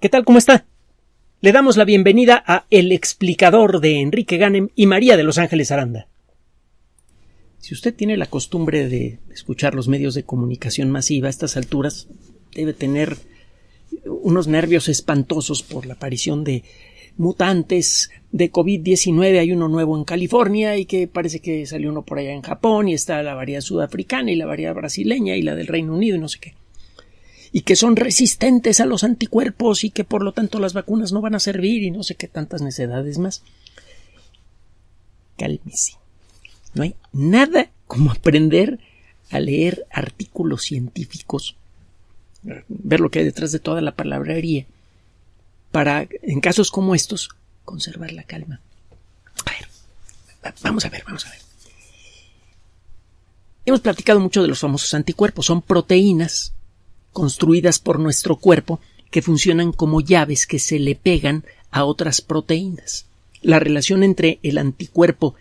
¿Qué tal? ¿Cómo está? Le damos la bienvenida a El explicador de Enrique Ganem y María de Los Ángeles Aranda. Si usted tiene la costumbre de escuchar los medios de comunicación masiva a estas alturas, debe tener unos nervios espantosos por la aparición de mutantes de COVID-19. Hay uno nuevo en California y que parece que salió uno por allá en Japón y está la variedad sudafricana y la variedad brasileña y la del Reino Unido y no sé qué y que son resistentes a los anticuerpos y que por lo tanto las vacunas no van a servir y no sé qué tantas necedades más. Cálmese. No hay nada como aprender a leer artículos científicos, ver lo que hay detrás de toda la palabrería, para, en casos como estos, conservar la calma. A ver, vamos a ver, vamos a ver. Hemos platicado mucho de los famosos anticuerpos, son proteínas construidas por nuestro cuerpo que funcionan como llaves que se le pegan a otras proteínas. La relación entre el anticuerpo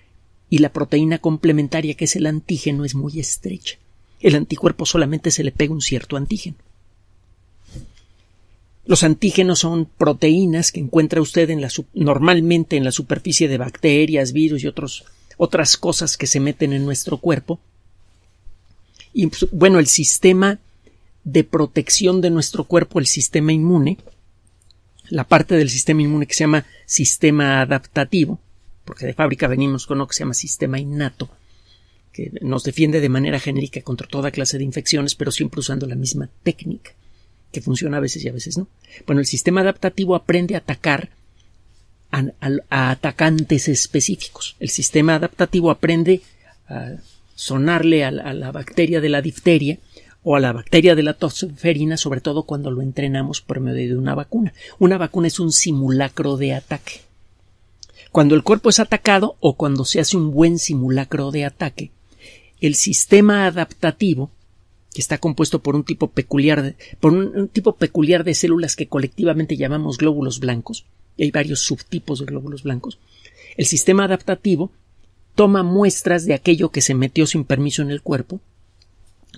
y la proteína complementaria que es el antígeno es muy estrecha. El anticuerpo solamente se le pega un cierto antígeno. Los antígenos son proteínas que encuentra usted en normalmente en la superficie de bacterias, virus y otras cosas que se meten en nuestro cuerpo. Y pues, bueno, el sistema de protección de nuestro cuerpo, el sistema inmune, la parte del sistema inmune que se llama sistema adaptativo, porque de fábrica venimos con lo que se llama sistema innato, que nos defiende de manera genérica contra toda clase de infecciones, pero siempre usando la misma técnica, que funciona a veces y a veces no. Bueno, el sistema adaptativo aprende a atacar a, atacantes específicos. El sistema adaptativo aprende a sonarle a la bacteria de la difteria o a la bacteria de la toxoferina, sobre todo cuando lo entrenamos por medio de una vacuna. Una vacuna es un simulacro de ataque. Cuando el cuerpo es atacado o cuando se hace un buen simulacro de ataque, el sistema adaptativo que está compuesto por un tipo peculiar de, un tipo peculiar de células que colectivamente llamamos glóbulos blancos, y hay varios subtipos de glóbulos blancos. El sistema adaptativo toma muestras de aquello que se metió sin permiso en el cuerpo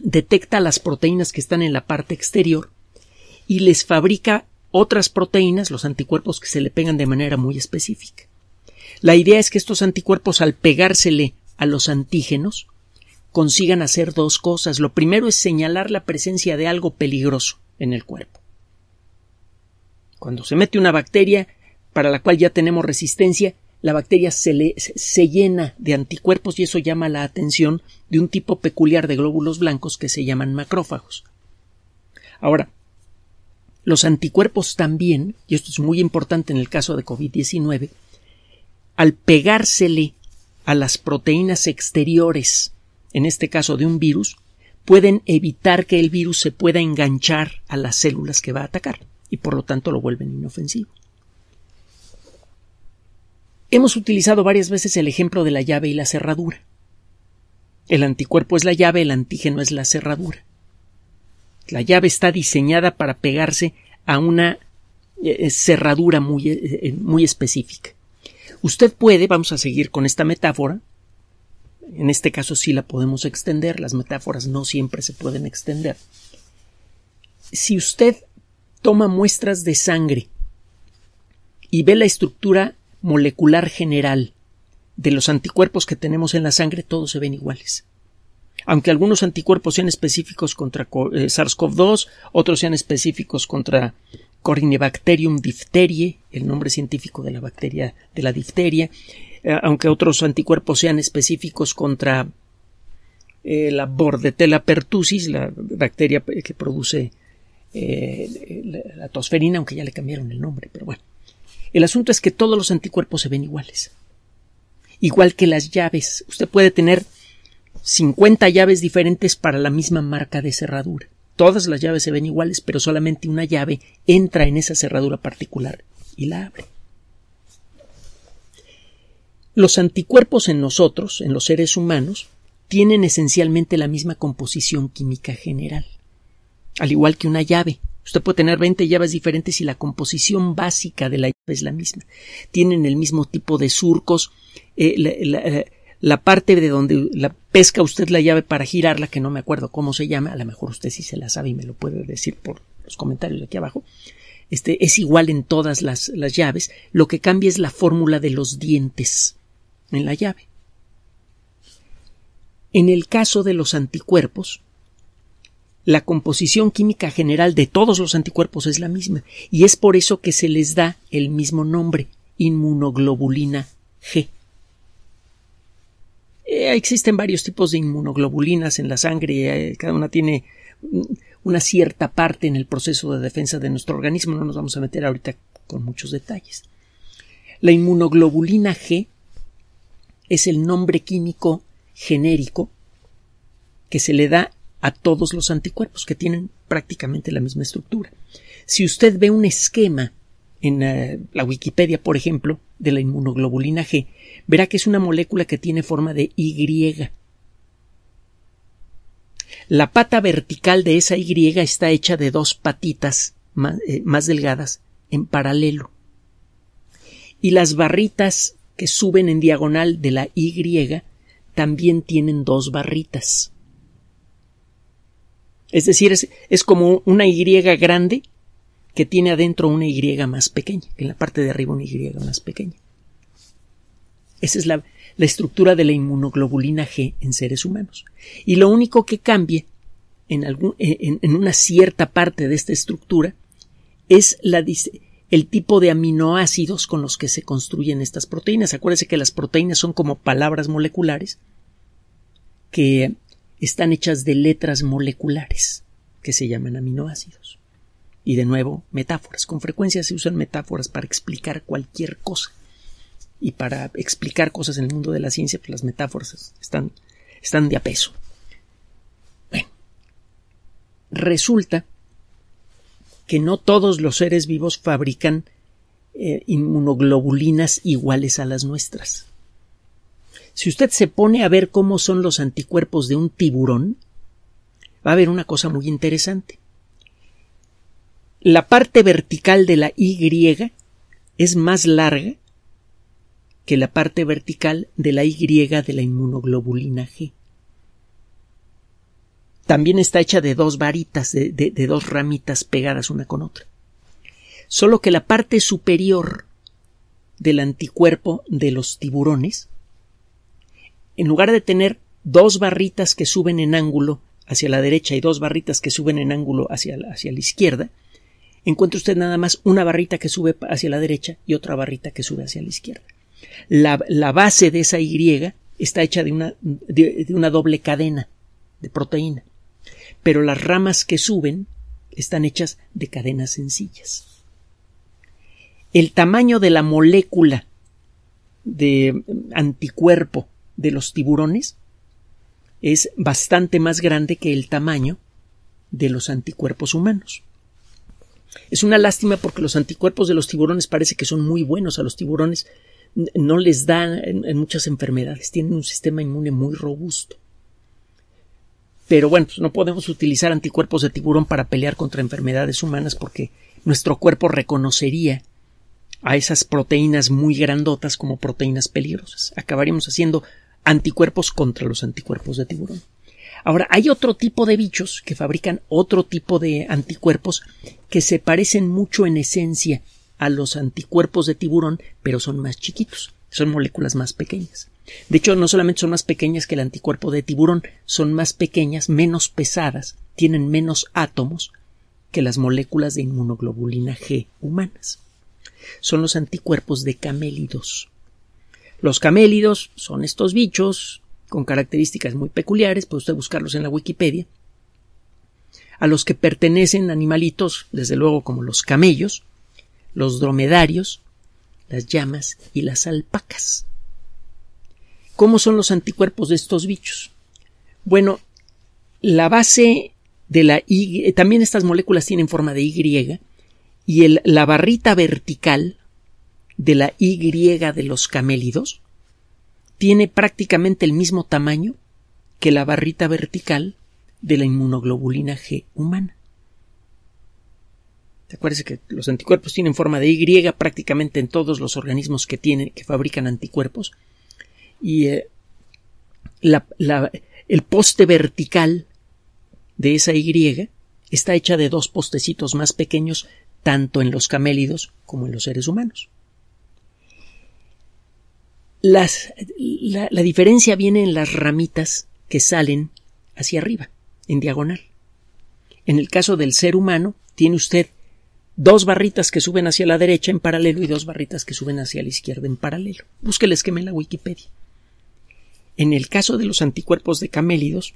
detecta las proteínas que están en la parte exterior y les fabrica otras proteínas, los anticuerpos que se le pegan de manera muy específica. La idea es que estos anticuerpos al pegársele a los antígenos consigan hacer dos cosas. Lo primero es señalar la presencia de algo peligroso en el cuerpo. Cuando se mete una bacteria para la cual ya tenemos resistencia, la bacteria se, llena de anticuerpos y eso llama la atención de un tipo peculiar de glóbulos blancos que se llaman macrófagos. Ahora, los anticuerpos también, y esto es muy importante en el caso de COVID-19, al pegársele a las proteínas exteriores, en este caso de un virus, pueden evitar que el virus se pueda enganchar a las células que va a atacar y por lo tanto lo vuelven inofensivo. Hemos utilizado varias veces el ejemplo de la llave y la cerradura. El anticuerpo es la llave, el antígeno es la cerradura. La llave está diseñada para pegarse a una eh, eh, cerradura muy, eh, muy específica. Usted puede, vamos a seguir con esta metáfora, en este caso sí la podemos extender, las metáforas no siempre se pueden extender. Si usted toma muestras de sangre y ve la estructura molecular general de los anticuerpos que tenemos en la sangre, todos se ven iguales. Aunque algunos anticuerpos sean específicos contra eh, SARS-CoV-2, otros sean específicos contra Corynebacterium diphtheriae el nombre científico de la bacteria de la difteria, eh, aunque otros anticuerpos sean específicos contra eh, la Bordetella pertussis, la bacteria que produce la tosferina, aunque ya le cambiaron el nombre, pero bueno. El asunto es que todos los anticuerpos se ven iguales. Igual que las llaves. Usted puede tener 50 llaves diferentes para la misma marca de cerradura. Todas las llaves se ven iguales, pero solamente una llave entra en esa cerradura particular y la abre. Los anticuerpos en nosotros, en los seres humanos, tienen esencialmente la misma composición química general, al igual que una llave Usted puede tener 20 llaves diferentes y la composición básica de la llave es la misma. Tienen el mismo tipo de surcos. Eh, eh, la, parte de donde la pesca usted la llave para girarla, que no me acuerdo cómo se llama, a lo mejor usted sí se la sabe y me lo puede decir por los comentarios de aquí abajo. Este, es igual en todas las llaves. Lo que cambia es la fórmula de los dientes en la llave. En el caso de los anticuerpos, la composición química general de todos los anticuerpos es la misma, y es por eso que se les da el mismo nombre, inmunoglobulina G. Eh, existen varios tipos de inmunoglobulinas en la sangre, eh, cada una tiene una cierta parte en el proceso de defensa de nuestro organismo, no nos vamos a meter ahorita con muchos detalles. La inmunoglobulina G es el nombre químico genérico que se le da a todos los anticuerpos que tienen prácticamente la misma estructura. Si usted ve un esquema en eh, la Wikipedia, por ejemplo, de la inmunoglobulina G, verá que es una molécula que tiene forma de Y. La pata vertical de esa Y está hecha de dos patitas eh, más delgadas en paralelo. Y las barritas que suben en diagonal de la Y también tienen dos barritas. Es decir, es, como una Y grande que tiene adentro una Y más pequeña, que en la parte de arriba una Y más pequeña. Esa es la, estructura de la inmunoglobulina G en seres humanos. Y lo único que cambia eh, en, en, una cierta parte de esta estructura es la, el tipo de aminoácidos con los que se construyen estas proteínas. Acuérdense que las proteínas son como palabras moleculares que están hechas de letras moleculares, que se llaman aminoácidos. Y de nuevo, metáforas. Con frecuencia se usan metáforas para explicar cualquier cosa. Y para explicar cosas en el mundo de la ciencia, pues las metáforas están, están de apeso. Bueno, resulta que no todos los seres vivos fabrican eh, inmunoglobulinas iguales a las nuestras. Si usted se pone a ver cómo son los anticuerpos de un tiburón, va a haber una cosa muy interesante. La parte vertical de la Y es más larga que la parte vertical de la Y de la inmunoglobulina G. También está hecha de dos varitas, de, de dos ramitas pegadas una con otra. Solo que la parte superior del anticuerpo de los tiburones en lugar de tener dos barritas que suben en ángulo hacia la derecha y dos barritas que suben en ángulo hacia la, hacia la izquierda, encuentra usted nada más una barrita que sube hacia la derecha y otra barrita que sube hacia la izquierda. La, base de esa Y está hecha de una, de una doble cadena de proteína, pero las ramas que suben están hechas de cadenas sencillas. El tamaño de la molécula de mm, anticuerpo de los tiburones es bastante más grande que el tamaño de los anticuerpos humanos. Es una lástima porque los anticuerpos de los tiburones parece que son muy buenos a los tiburones, no les dan en, muchas enfermedades, tienen un sistema inmune muy robusto. Pero bueno, pues, no podemos utilizar anticuerpos de tiburón para pelear contra enfermedades humanas porque nuestro cuerpo reconocería a esas proteínas muy grandotas como proteínas peligrosas. Acabaríamos haciendo anticuerpos contra los anticuerpos de tiburón. Ahora, hay otro tipo de bichos que fabrican otro tipo de anticuerpos que se parecen mucho en esencia a los anticuerpos de tiburón, pero son más chiquitos, son moléculas más pequeñas. De hecho, no solamente son más pequeñas que el anticuerpo de tiburón, son más pequeñas, menos pesadas, tienen menos átomos que las moléculas de inmunoglobulina G humanas. Son los anticuerpos de camélidos. Los camélidos son estos bichos con características muy peculiares, puede usted buscarlos en la Wikipedia, a los que pertenecen animalitos, desde luego como los camellos, los dromedarios, las llamas y las alpacas. ¿Cómo son los anticuerpos de estos bichos? Bueno, la base de la Y, eh, también estas moléculas tienen forma de Y, y el, la barrita vertical de la Y de los camélidos tiene prácticamente el mismo tamaño que la barrita vertical de la inmunoglobulina G humana. Te Acuérdense que los anticuerpos tienen forma de Y prácticamente en todos los organismos que tienen, que fabrican anticuerpos. Y eh, el poste vertical de esa Y está hecha de dos postecitos más pequeños, tanto en los camélidos como en los seres humanos. Las, la, la diferencia viene en las ramitas que salen hacia arriba, en diagonal. En el caso del ser humano, tiene usted dos barritas que suben hacia la derecha en paralelo y dos barritas que suben hacia la izquierda en paralelo. Busque el esquema en la Wikipedia. En el caso de los anticuerpos de camélidos,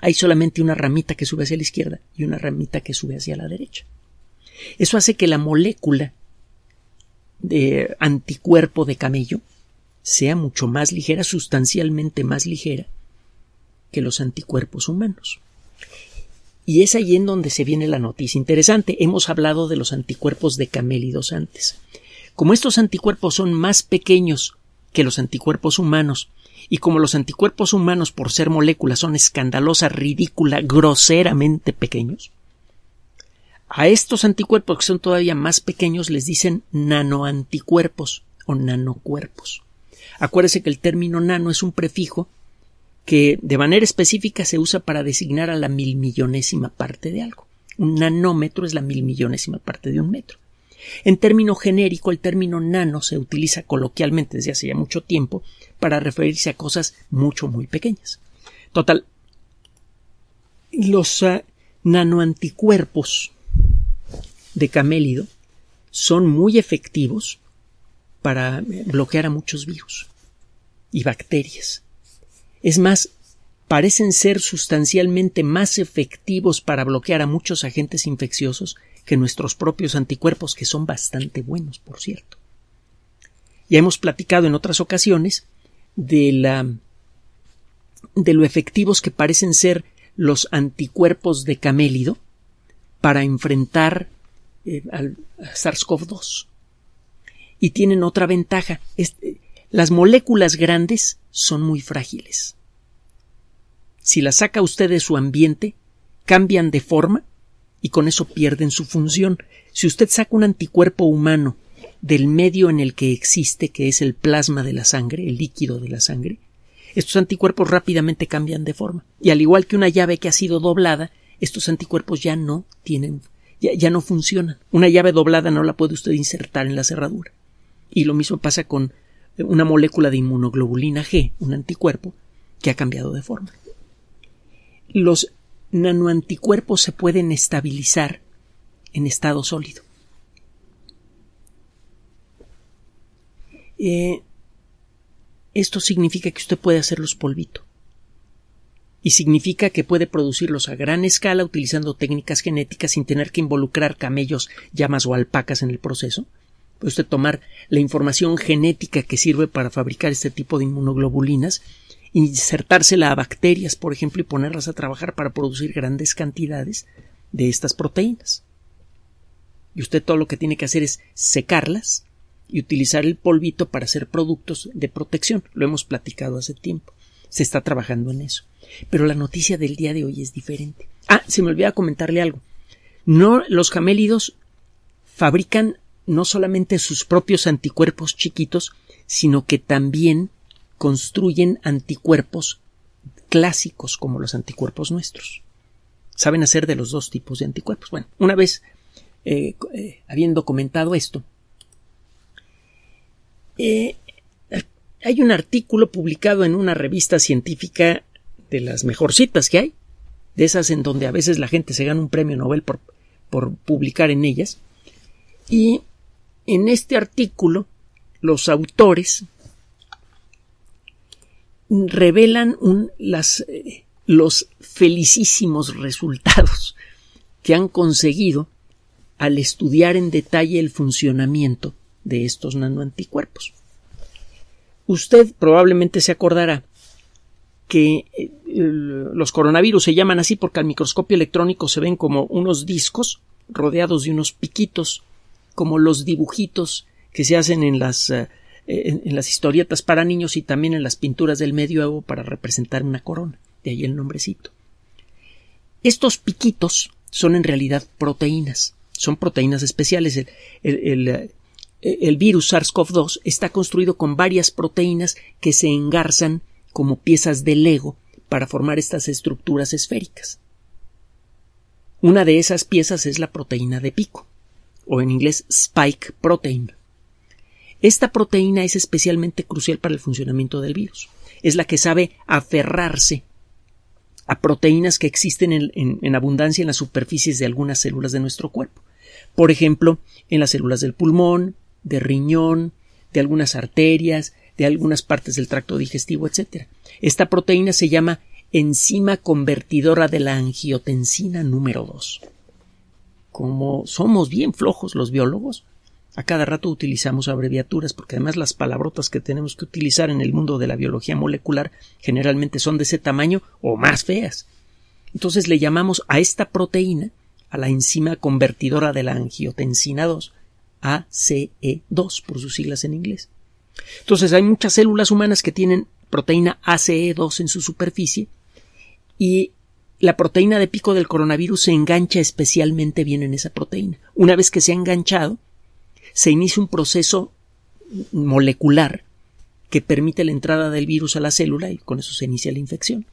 hay solamente una ramita que sube hacia la izquierda y una ramita que sube hacia la derecha. Eso hace que la molécula de anticuerpo de camello sea mucho más ligera, sustancialmente más ligera que los anticuerpos humanos. Y es ahí en donde se viene la noticia interesante. Hemos hablado de los anticuerpos de camélidos antes. Como estos anticuerpos son más pequeños que los anticuerpos humanos, y como los anticuerpos humanos, por ser moléculas, son escandalosas, ridícula, groseramente pequeños, a estos anticuerpos que son todavía más pequeños les dicen nanoanticuerpos o nanocuerpos. Acuérdese que el término nano es un prefijo que de manera específica se usa para designar a la milmillonésima parte de algo. Un nanómetro es la milmillonésima parte de un metro. En término genérico, el término nano se utiliza coloquialmente desde hace ya mucho tiempo para referirse a cosas mucho, muy pequeñas. Total, los ah, nanoanticuerpos de camélido son muy efectivos para bloquear a muchos virus y bacterias. Es más, parecen ser sustancialmente más efectivos para bloquear a muchos agentes infecciosos que nuestros propios anticuerpos, que son bastante buenos, por cierto. Ya hemos platicado en otras ocasiones de, la, de lo efectivos que parecen ser los anticuerpos de camélido para enfrentar eh, al SARS-CoV-2 y tienen otra ventaja. Eh, las moléculas grandes son muy frágiles. Si las saca usted de su ambiente, cambian de forma y con eso pierden su función. Si usted saca un anticuerpo humano del medio en el que existe, que es el plasma de la sangre, el líquido de la sangre, estos anticuerpos rápidamente cambian de forma. Y al igual que una llave que ha sido doblada, estos anticuerpos ya no tienen, ya no funcionan. Una llave doblada no la puede usted insertar en la cerradura. Y lo mismo pasa con eh, una molécula de inmunoglobulina G, un anticuerpo, que ha cambiado de forma. Los nanoanticuerpos se pueden estabilizar en estado sólido. Eh, esto significa que usted puede hacerlos polvito. Y significa que puede producirlos a gran escala utilizando técnicas genéticas sin tener que involucrar camellos, llamas o alpacas en el proceso Puede usted tomar la información genética que sirve para fabricar este tipo de inmunoglobulinas, insertársela a bacterias, por ejemplo, y ponerlas a trabajar para producir grandes cantidades de estas proteínas. Y usted todo lo que tiene que hacer es secarlas y utilizar el polvito para hacer productos de protección. Lo hemos platicado hace tiempo. Se está trabajando en eso. Pero la noticia del día de hoy es diferente. Ah, se me olvidó comentarle algo. No, los camélidos fabrican no solamente sus propios anticuerpos chiquitos, sino que también construyen anticuerpos clásicos como los anticuerpos nuestros. Saben hacer de los dos tipos de anticuerpos. Bueno, una vez eh, eh, habiendo comentado esto, eh, hay un artículo publicado en una revista científica de las mejorcitas que hay, de esas en donde a veces la gente se gana un premio Nobel por, por publicar en ellas, y en este artículo, los autores revelan las, eh, los felicísimos resultados que han conseguido al estudiar en detalle el funcionamiento de estos nanoanticuerpos. Usted probablemente se acordará que eh, los coronavirus se llaman así porque al microscopio electrónico se ven como unos discos rodeados de unos piquitos como los dibujitos que se hacen en las, eh, en, las historietas para niños y también en las pinturas del medioevo para representar una corona, de ahí el nombrecito. Estos piquitos son en realidad proteínas, son proteínas especiales. el, el eh, virus SARS-CoV-2 está construido con varias proteínas que se engarzan como piezas de Lego para formar estas estructuras esféricas. Una de esas piezas es la proteína de pico o en inglés spike protein. Esta proteína es especialmente crucial para el funcionamiento del virus. Es la que sabe aferrarse a proteínas que existen en, abundancia en las superficies de algunas células de nuestro cuerpo. Por ejemplo, en las células del pulmón, de riñón, de algunas arterias, de algunas partes del tracto digestivo, etc. Esta proteína se llama enzima convertidora de la angiotensina número 2 como somos bien flojos los biólogos, a cada rato utilizamos abreviaturas porque además las palabrotas que tenemos que utilizar en el mundo de la biología molecular generalmente son de ese tamaño o más feas. Entonces le llamamos a esta proteína, a la enzima convertidora de la angiotensina 2, ACE2 por sus siglas en inglés. Entonces hay muchas células humanas que tienen proteína ACE2 en su superficie y la proteína de pico del coronavirus se engancha especialmente bien en esa proteína. Una vez que se ha enganchado, se inicia un proceso molecular que permite la entrada del virus a la célula y con eso se inicia la infección.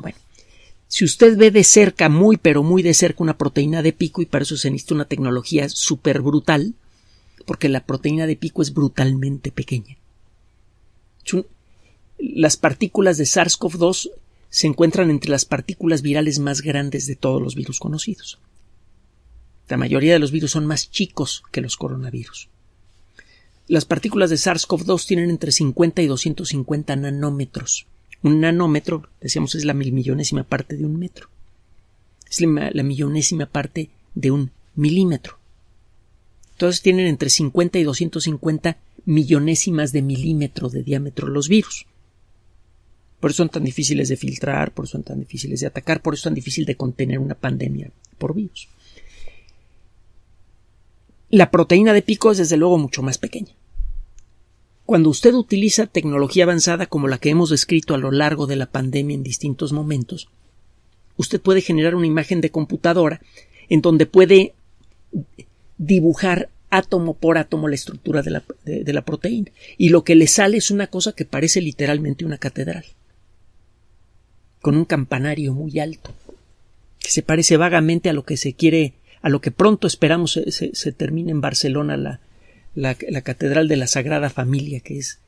Bueno, si usted ve de cerca, muy pero muy de cerca, una proteína de pico, y para eso se necesita una tecnología súper brutal, porque la proteína de pico es brutalmente pequeña. Las partículas de SARS-CoV-2 se encuentran entre las partículas virales más grandes de todos los virus conocidos. La mayoría de los virus son más chicos que los coronavirus. Las partículas de SARS-CoV-2 tienen entre 50 y 250 nanómetros. Un nanómetro, decíamos, es la milmillonésima parte de un metro. Es la millonésima parte de un milímetro. Entonces tienen entre 50 y 250 millonésimas de milímetro de diámetro los virus. Por eso son tan difíciles de filtrar, por eso son tan difíciles de atacar, por eso es tan difícil de contener una pandemia por virus. La proteína de pico es desde luego mucho más pequeña. Cuando usted utiliza tecnología avanzada como la que hemos descrito a lo largo de la pandemia en distintos momentos, usted puede generar una imagen de computadora en donde puede dibujar átomo por átomo la estructura de la, de la proteína. Y lo que le sale es una cosa que parece literalmente una catedral con un campanario muy alto, que se parece vagamente a lo que se quiere, a lo que pronto esperamos se, termine en Barcelona la, la, Catedral de la Sagrada Familia, que es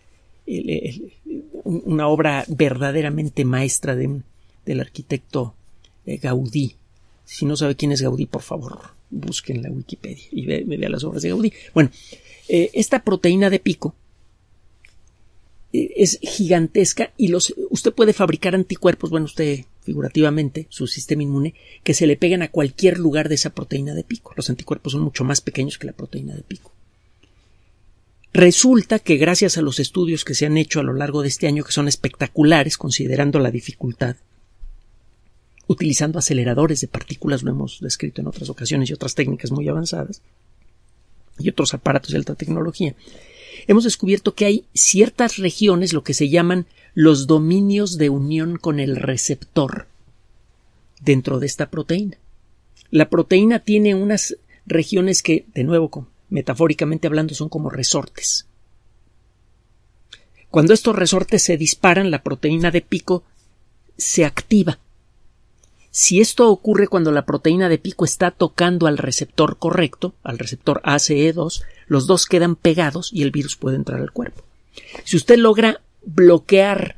una obra verdaderamente maestra del arquitecto eh, Gaudí. Si no sabe quién es Gaudí, por favor, busquen la Wikipedia y vean las obras de Gaudí. Bueno, eh, esta proteína de pico eh, es gigantesca y los, usted puede fabricar anticuerpos, bueno, usted figurativamente, su sistema inmune, que se le pegan a cualquier lugar de esa proteína de pico. Los anticuerpos son mucho más pequeños que la proteína de pico. Resulta que gracias a los estudios que se han hecho a lo largo de este año, que son espectaculares considerando la dificultad, utilizando aceleradores de partículas, lo hemos descrito en otras ocasiones, y otras técnicas muy avanzadas, y otros aparatos de alta tecnología, hemos descubierto que hay ciertas regiones, lo que se llaman los dominios de unión con el receptor dentro de esta proteína. La proteína tiene unas regiones que, de nuevo, metafóricamente hablando, son como resortes. Cuando estos resortes se disparan, la proteína de pico se activa si esto ocurre cuando la proteína de pico está tocando al receptor correcto, al receptor ACE2, los dos quedan pegados y el virus puede entrar al cuerpo. Si usted logra bloquear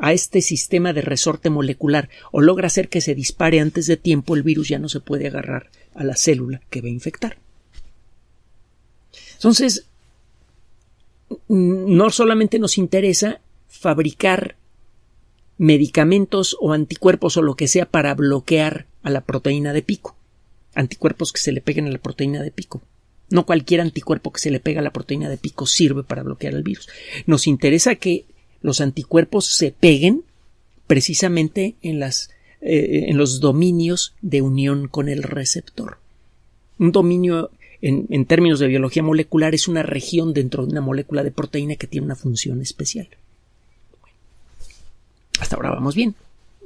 a este sistema de resorte molecular o logra hacer que se dispare antes de tiempo, el virus ya no se puede agarrar a la célula que va a infectar. Entonces, no solamente nos interesa fabricar medicamentos o anticuerpos o lo que sea para bloquear a la proteína de pico. Anticuerpos que se le peguen a la proteína de pico. No cualquier anticuerpo que se le pega a la proteína de pico sirve para bloquear el virus. Nos interesa que los anticuerpos se peguen precisamente en, eh, los dominios de unión con el receptor. Un dominio en términos de biología molecular es una región dentro de una molécula de proteína que tiene una función especial. Hasta ahora vamos bien.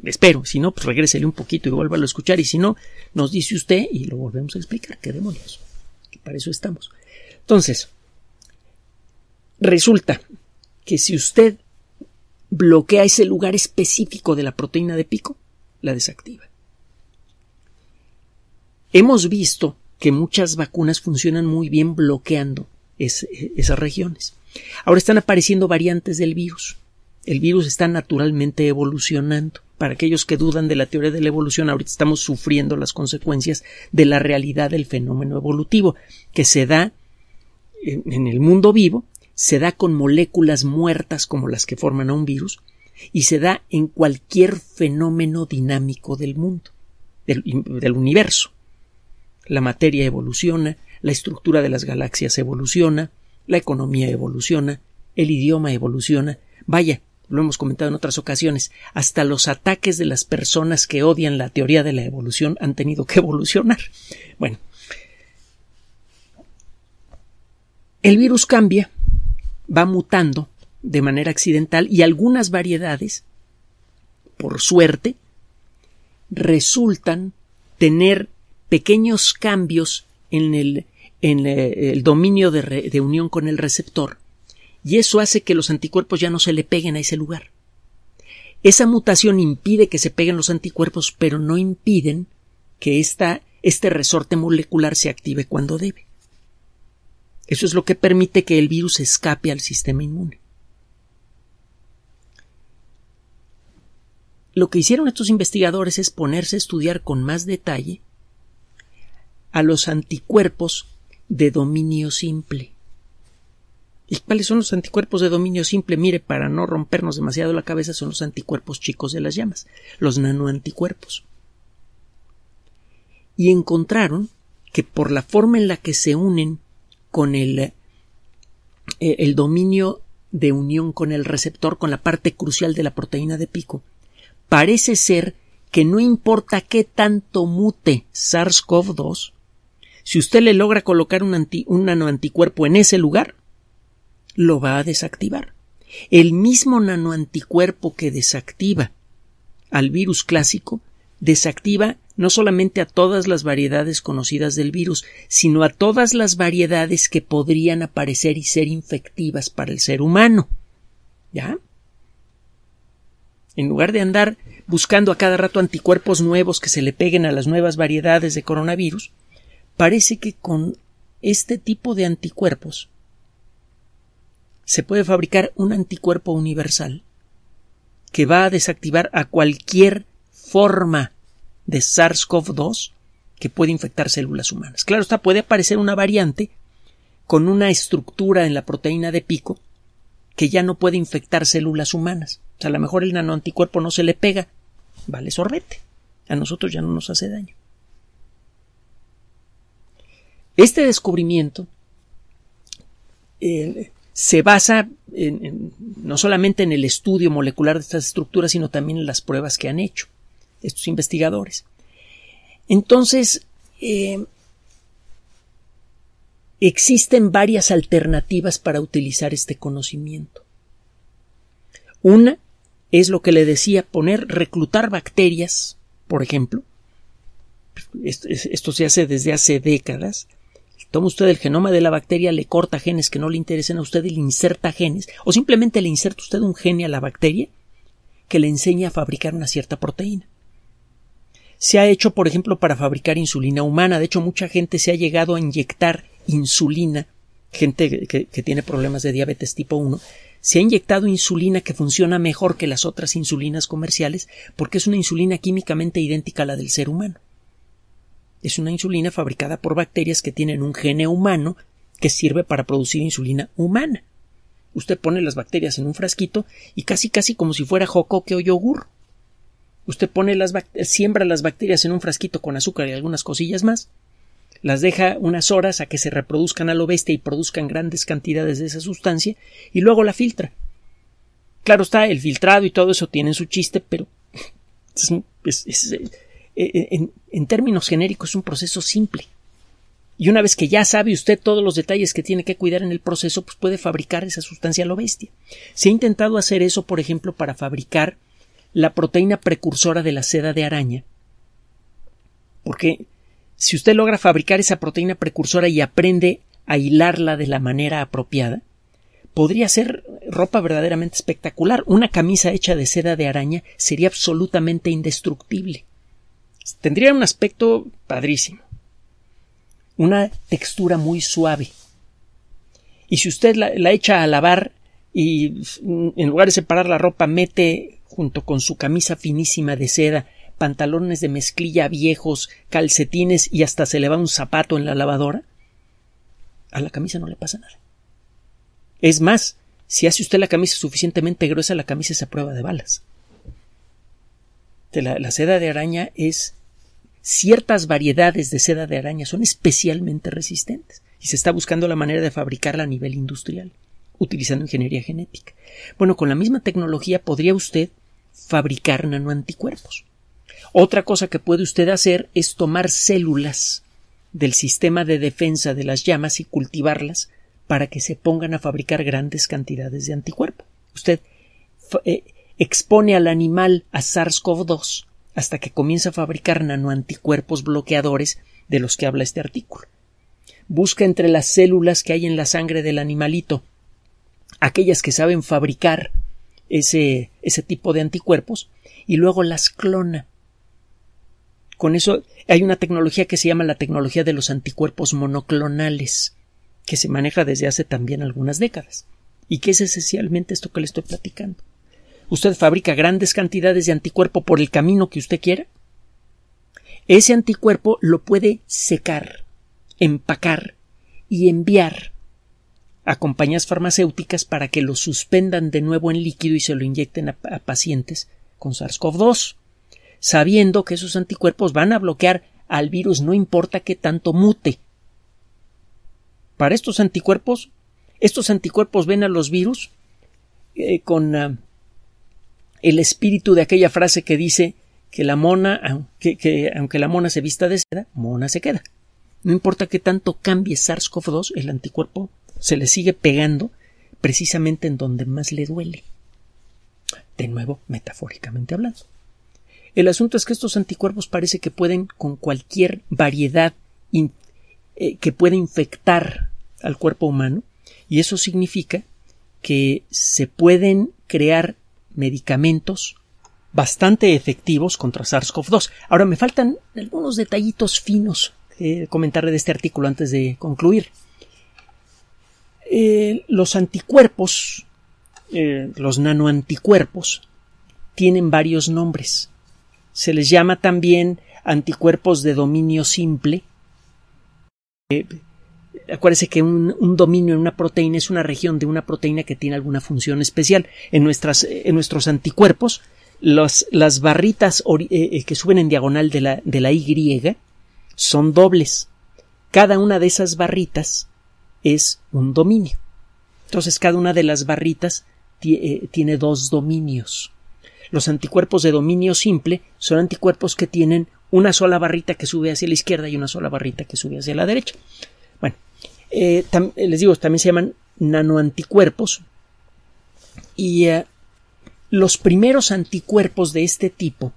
Espero, si no, pues regrésele un poquito y vuelva a escuchar. Y si no, nos dice usted y lo volvemos a explicar. ¿Qué demonios? para eso estamos. Entonces, resulta que si usted bloquea ese lugar específico de la proteína de pico, la desactiva. Hemos visto que muchas vacunas funcionan muy bien bloqueando esas regiones. Ahora están apareciendo variantes del virus el virus está naturalmente evolucionando. Para aquellos que dudan de la teoría de la evolución, ahorita estamos sufriendo las consecuencias de la realidad del fenómeno evolutivo, que se da en el mundo vivo, se da con moléculas muertas como las que forman a un virus, y se da en cualquier fenómeno dinámico del mundo, del, del universo. La materia evoluciona, la estructura de las galaxias evoluciona, la economía evoluciona, el idioma evoluciona. Vaya, lo hemos comentado en otras ocasiones, hasta los ataques de las personas que odian la teoría de la evolución han tenido que evolucionar. Bueno, el virus cambia, va mutando de manera accidental y algunas variedades, por suerte, resultan tener pequeños cambios en el, en eh, el dominio de unión con el receptor y eso hace que los anticuerpos ya no se le peguen a ese lugar. Esa mutación impide que se peguen los anticuerpos, pero no impiden que este resorte molecular se active cuando debe. Eso es lo que permite que el virus escape al sistema inmune. Lo que hicieron estos investigadores es ponerse a estudiar con más detalle a los anticuerpos de dominio simple. ¿Y cuáles son los anticuerpos de dominio simple? Mire, para no rompernos demasiado la cabeza, son los anticuerpos chicos de las llamas, los nanoanticuerpos. Y encontraron que por la forma en la que se unen con el, eh, el dominio de unión con el receptor, con la parte crucial de la proteína de pico, parece ser que no importa qué tanto mute SARS-CoV-2, si usted le logra colocar un, anti, un nanoanticuerpo en ese lugar, lo va a desactivar. El mismo nanoanticuerpo que desactiva al virus clásico desactiva no solamente a todas las variedades conocidas del virus, sino a todas las variedades que podrían aparecer y ser infectivas para el ser humano. ¿Ya? En lugar de andar buscando a cada rato anticuerpos nuevos que se le peguen a las nuevas variedades de coronavirus, parece que con este tipo de anticuerpos se puede fabricar un anticuerpo universal que va a desactivar a cualquier forma de SARS-CoV-2 que puede infectar células humanas. Claro está, puede aparecer una variante con una estructura en la proteína de pico que ya no puede infectar células humanas. O sea, a lo mejor el nanoanticuerpo no se le pega, vale sorbete. A nosotros ya no nos hace daño. Este descubrimiento se basa no solamente en el estudio molecular de estas estructuras, sino también en las pruebas que han hecho estos investigadores. Entonces, eh, existen varias alternativas para utilizar este conocimiento. Una es lo que le decía, poner, reclutar bacterias, por ejemplo. esto se hace desde hace décadas toma usted el genoma de la bacteria, le corta genes que no le interesen a usted y le inserta genes, o simplemente le inserta usted un gene a la bacteria que le enseña a fabricar una cierta proteína. Se ha hecho, por ejemplo, para fabricar insulina humana. De hecho, mucha gente se ha llegado a inyectar insulina, gente que, tiene problemas de diabetes tipo 1, se ha inyectado insulina que funciona mejor que las otras insulinas comerciales porque es una insulina químicamente idéntica a la del ser humano es una insulina fabricada por bacterias que tienen un gene humano que sirve para producir insulina humana. Usted pone las bacterias en un frasquito y casi casi como si fuera jocoque o yogur. Usted pone las siembra las bacterias en un frasquito con azúcar y algunas cosillas más, las deja unas horas a que se reproduzcan a lo bestia y produzcan grandes cantidades de esa sustancia y luego la filtra. Claro está, el filtrado y todo eso tiene su chiste, pero es, eh, eh, en, términos genéricos, es un proceso simple. Y una vez que ya sabe usted todos los detalles que tiene que cuidar en el proceso, pues puede fabricar esa sustancia a lo bestia. Se ha intentado hacer eso, por ejemplo, para fabricar la proteína precursora de la seda de araña. Porque si usted logra fabricar esa proteína precursora y aprende a hilarla de la manera apropiada, podría ser ropa verdaderamente espectacular. Una camisa hecha de seda de araña sería absolutamente indestructible tendría un aspecto padrísimo. Una textura muy suave. Y si usted la, echa a lavar y mm, en lugar de separar la ropa mete junto con su camisa finísima de seda pantalones de mezclilla viejos, calcetines y hasta se le va un zapato en la lavadora, a la camisa no le pasa nada. Es más, si hace usted la camisa suficientemente gruesa, la camisa se prueba de balas. la seda de araña es ciertas variedades de seda de araña son especialmente resistentes y se está buscando la manera de fabricarla a nivel industrial, utilizando ingeniería genética. Bueno, con la misma tecnología podría usted fabricar nanoanticuerpos. Otra cosa que puede usted hacer es tomar células del sistema de defensa de las llamas y cultivarlas para que se pongan a fabricar grandes cantidades de anticuerpo. Usted eh, expone al animal a SARS-CoV-2 hasta que comienza a fabricar nanoanticuerpos bloqueadores de los que habla este artículo. Busca entre las células que hay en la sangre del animalito aquellas que saben fabricar ese, ese tipo de anticuerpos y luego las clona. Con eso hay una tecnología que se llama la tecnología de los anticuerpos monoclonales, que se maneja desde hace también algunas décadas, y que es esencialmente esto que le estoy platicando usted fabrica grandes cantidades de anticuerpo por el camino que usted quiera, ese anticuerpo lo puede secar, empacar y enviar a compañías farmacéuticas para que lo suspendan de nuevo en líquido y se lo inyecten a, pacientes con SARS-CoV-2, sabiendo que esos anticuerpos van a bloquear al virus no importa qué tanto mute. Para estos anticuerpos, estos anticuerpos ven a los virus eh, con ah, el espíritu de aquella frase que dice que la mona, aunque la mona se vista de seda, mona se queda. No importa que tanto cambie SARS-CoV-2, el anticuerpo se le sigue pegando precisamente en donde más le duele. De nuevo, metafóricamente hablando. El asunto es que estos anticuerpos parece que pueden con cualquier variedad eh, que pueda infectar al cuerpo humano y eso significa que se pueden crear medicamentos bastante efectivos contra SARS-CoV-2. Ahora me faltan algunos detallitos finos que comentarle de este artículo antes de concluir. Eh, los anticuerpos, eh, los nanoanticuerpos, tienen varios nombres. Se les llama también anticuerpos de dominio simple, eh, acuérdense que un, dominio en una proteína es una región de una proteína que tiene alguna función especial. En, nuestras, eh, en nuestros anticuerpos, las barritas eh, eh, que suben en diagonal de la, de la Y son dobles. Cada una de esas barritas es un dominio. Entonces, cada una de las barritas tiene dos dominios. Los anticuerpos de dominio simple son anticuerpos que tienen una sola barrita que sube hacia la izquierda y una sola barrita que sube hacia la derecha. Eh, eh, les digo, también se llaman nanoanticuerpos. Y eh, los primeros anticuerpos de este tipo,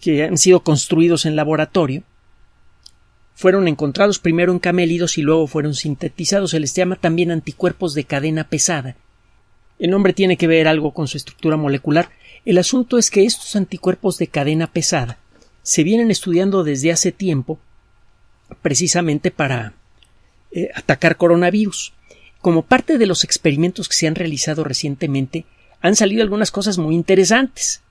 que han sido construidos en laboratorio, fueron encontrados primero en camélidos y luego fueron sintetizados. Se les llama también anticuerpos de cadena pesada. El nombre tiene que ver algo con su estructura molecular. El asunto es que estos anticuerpos de cadena pesada se vienen estudiando desde hace tiempo precisamente para eh, atacar coronavirus. Como parte de los experimentos que se han realizado recientemente, han salido algunas cosas muy interesantes.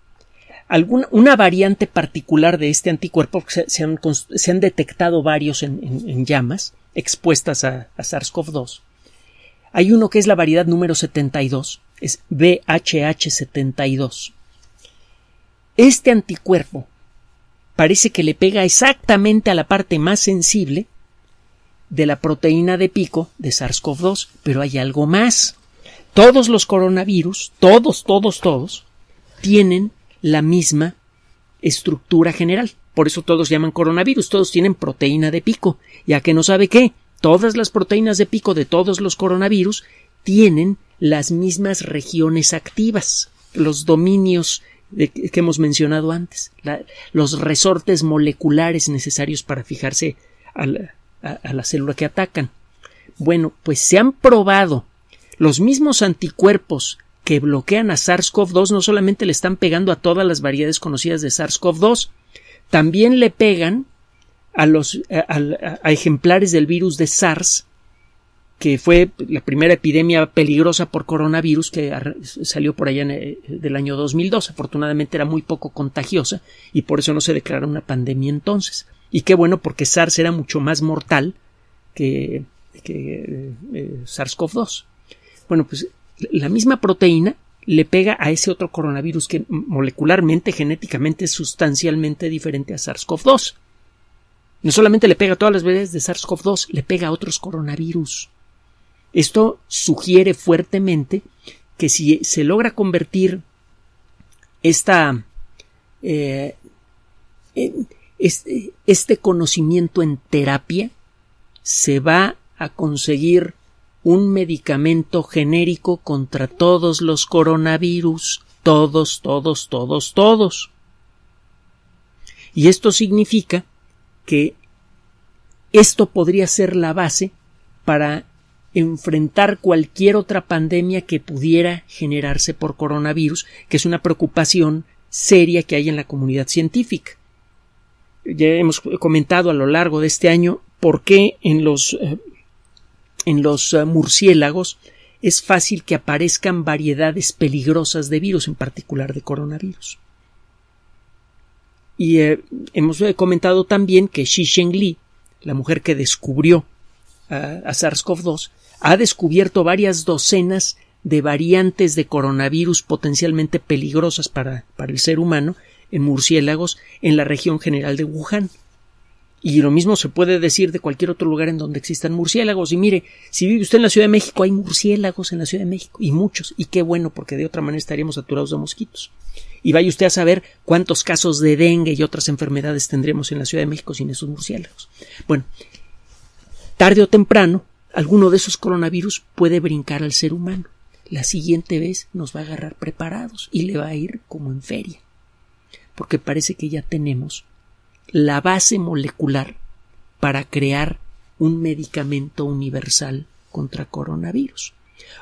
Alguna, una variante particular de este anticuerpo, se, han, detectado varios en, llamas expuestas a, a SARS-CoV-2. Hay uno que es la variedad número 72, es BHH72. Este anticuerpo parece que le pega exactamente a la parte más sensible de la proteína de pico de SARS-CoV-2, pero hay algo más. Todos los coronavirus, todos, todos, todos, tienen la misma estructura general. Por eso todos llaman coronavirus, todos tienen proteína de pico, ya que no sabe qué. Todas las proteínas de pico de todos los coronavirus tienen las mismas regiones activas, los dominios que hemos mencionado antes, los resortes moleculares necesarios para fijarse a la, a, la célula que atacan. Bueno, pues se han probado los mismos anticuerpos que bloquean a SARS-CoV-2 no solamente le están pegando a todas las variedades conocidas de SARS-CoV-2, también le pegan a, los, a, ejemplares del virus de SARS, que fue la primera epidemia peligrosa por coronavirus que salió por allá eh, del año 2002. Afortunadamente era muy poco contagiosa y por eso no se declaró una pandemia entonces. Y qué bueno porque SARS era mucho más mortal que, eh, SARS-CoV-2. Bueno, pues la misma proteína le pega a ese otro coronavirus que molecularmente, genéticamente es sustancialmente diferente a SARS-CoV-2. No solamente le pega a todas las veces de SARS-CoV-2, le pega a otros coronavirus. Esto sugiere fuertemente que si se logra convertir esta eh, este, este conocimiento en terapia se va a conseguir un medicamento genérico contra todos los coronavirus, todos, todos, todos, todos. Y esto significa que esto podría ser la base para enfrentar cualquier otra pandemia que pudiera generarse por coronavirus, que es una preocupación seria que hay en la comunidad científica ya hemos comentado a lo largo de este año por qué en los, eh, en los eh, murciélagos es fácil que aparezcan variedades peligrosas de virus, en particular de coronavirus. Y eh, hemos comentado también que Xi Li, la mujer que descubrió a SARS-CoV-2, ha descubierto varias docenas de variantes de coronavirus potencialmente peligrosas para, para el ser humano en murciélagos en la región general de Wuhan. Y lo mismo se puede decir de cualquier otro lugar en donde existan murciélagos. Y mire, si vive usted en la Ciudad de México, hay murciélagos en la Ciudad de México, y muchos, y qué bueno, porque de otra manera estaríamos saturados de mosquitos. Y vaya usted a saber cuántos casos de dengue y otras enfermedades tendremos en la Ciudad de México sin esos murciélagos. Bueno, tarde o temprano, alguno de esos coronavirus puede brincar al ser humano. La siguiente vez nos va a agarrar preparados y le va a ir como en feria porque parece que ya tenemos la base molecular para crear un medicamento universal contra coronavirus.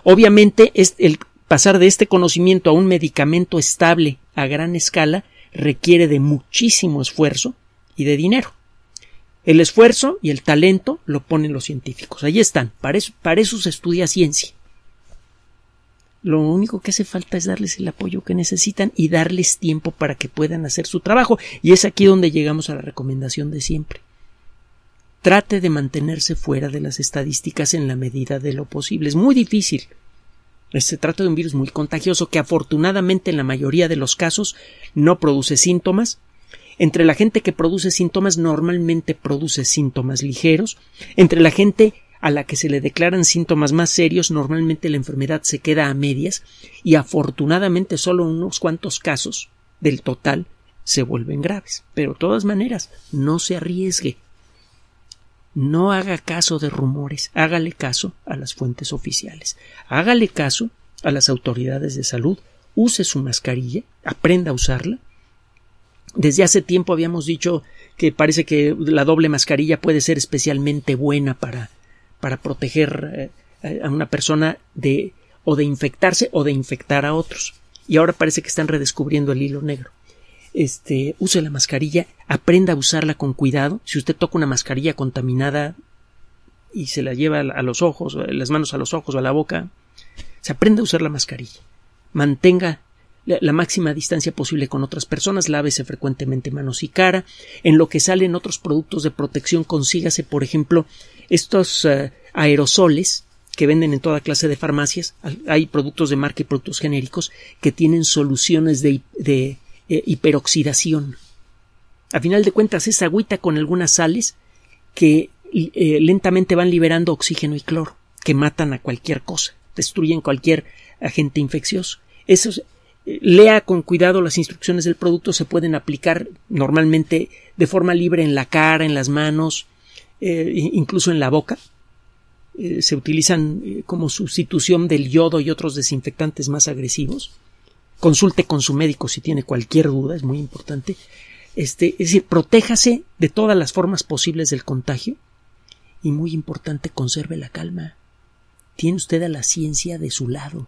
Obviamente, es el pasar de este conocimiento a un medicamento estable a gran escala requiere de muchísimo esfuerzo y de dinero. El esfuerzo y el talento lo ponen los científicos. Ahí están, para eso se estudia ciencia. Lo único que hace falta es darles el apoyo que necesitan y darles tiempo para que puedan hacer su trabajo. Y es aquí donde llegamos a la recomendación de siempre. Trate de mantenerse fuera de las estadísticas en la medida de lo posible. Es muy difícil. Se trata de un virus muy contagioso que afortunadamente en la mayoría de los casos no produce síntomas. Entre la gente que produce síntomas normalmente produce síntomas ligeros. Entre la gente a la que se le declaran síntomas más serios, normalmente la enfermedad se queda a medias y afortunadamente solo unos cuantos casos del total se vuelven graves. Pero de todas maneras, no se arriesgue. No haga caso de rumores, hágale caso a las fuentes oficiales, hágale caso a las autoridades de salud, use su mascarilla, aprenda a usarla. Desde hace tiempo habíamos dicho que parece que la doble mascarilla puede ser especialmente buena para para proteger eh, a una persona de o de infectarse o de infectar a otros. Y ahora parece que están redescubriendo el hilo negro. Este, use la mascarilla, aprenda a usarla con cuidado. Si usted toca una mascarilla contaminada y se la lleva a los ojos, las manos a los ojos o a la boca, se aprende a usar la mascarilla. Mantenga la máxima distancia posible con otras personas, lávese frecuentemente manos y cara. En lo que salen otros productos de protección, consígase, por ejemplo, estos eh, aerosoles que venden en toda clase de farmacias. Hay productos de marca y productos genéricos que tienen soluciones de, eh, hiperoxidación. A final de cuentas, es agüita con algunas sales que eh, lentamente van liberando oxígeno y cloro, que matan a cualquier cosa, destruyen cualquier agente infeccioso. Eso es, lea con cuidado las instrucciones del producto, se pueden aplicar normalmente de forma libre en la cara, en las manos, eh, incluso en la boca. Eh, se utilizan eh, como sustitución del yodo y otros desinfectantes más agresivos. Consulte con su médico si tiene cualquier duda, es muy importante. Este, es decir, protéjase de todas las formas posibles del contagio y muy importante, conserve la calma. Tiene usted a la ciencia de su lado.